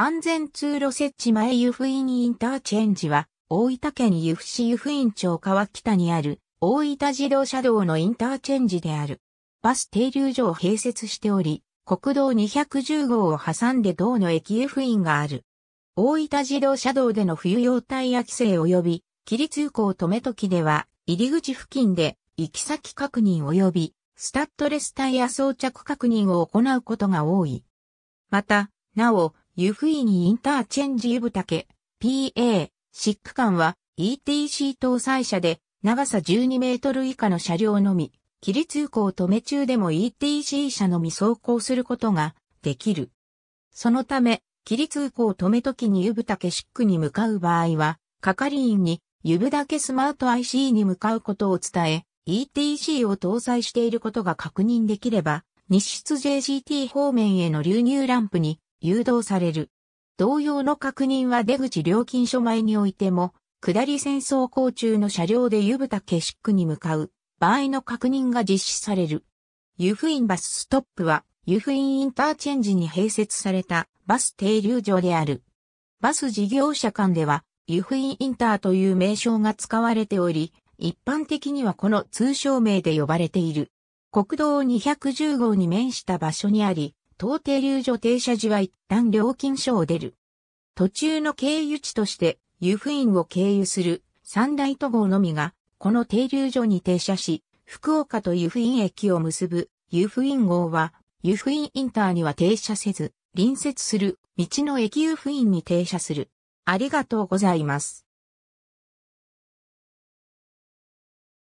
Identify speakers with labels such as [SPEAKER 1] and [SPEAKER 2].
[SPEAKER 1] 安全通路設置前湯布院インターチェンジは、大分県湯
[SPEAKER 2] 布市湯布院町川北にある、大分自動車道のインターチェンジである。バス停留所を併設しており、国道210号を挟んで道の駅湯布院がある。大分自動車道での冬用タイヤ規制及び、切り通行止め時では、入り口付近で、行き先確認及び、スタッドレスタイヤ装着確認を行うことが多い。また、なお、湯布院インターチェンジ湯畑、PA、シック間は ETC 搭載車で長さ12メートル以下の車両のみ、切り通行止め中でも ETC 車のみ走行することができる。そのため、切り通行止め時に湯畑シックに向かう場合は、係員に湯畑スマート IC に向かうことを伝え、ETC を搭載していることが確認できれば、西出 JCT 方面への流入ランプに誘導される。同様の確認は出口料金所前においても、下り線走行中の車両で湯豚景色に向かう場合の確認が実施される。湯布院バスストップは、湯布院インターチェンジに併設されたバス停留所である。バス事業者間では、湯布院インターという名称が使われており、一般的にはこの通称名で呼ばれている。国道210号に面した場所にあり、当停留所停車時は一旦料金所を出る。途中の経由地として、湯布院を経由する三大都合のみが、この停留所に停車し、福岡と湯布院駅を結ぶ湯布院号は、湯布院インターには停車せず、隣接する
[SPEAKER 1] 道の駅湯布院に停車する。ありがとうございます。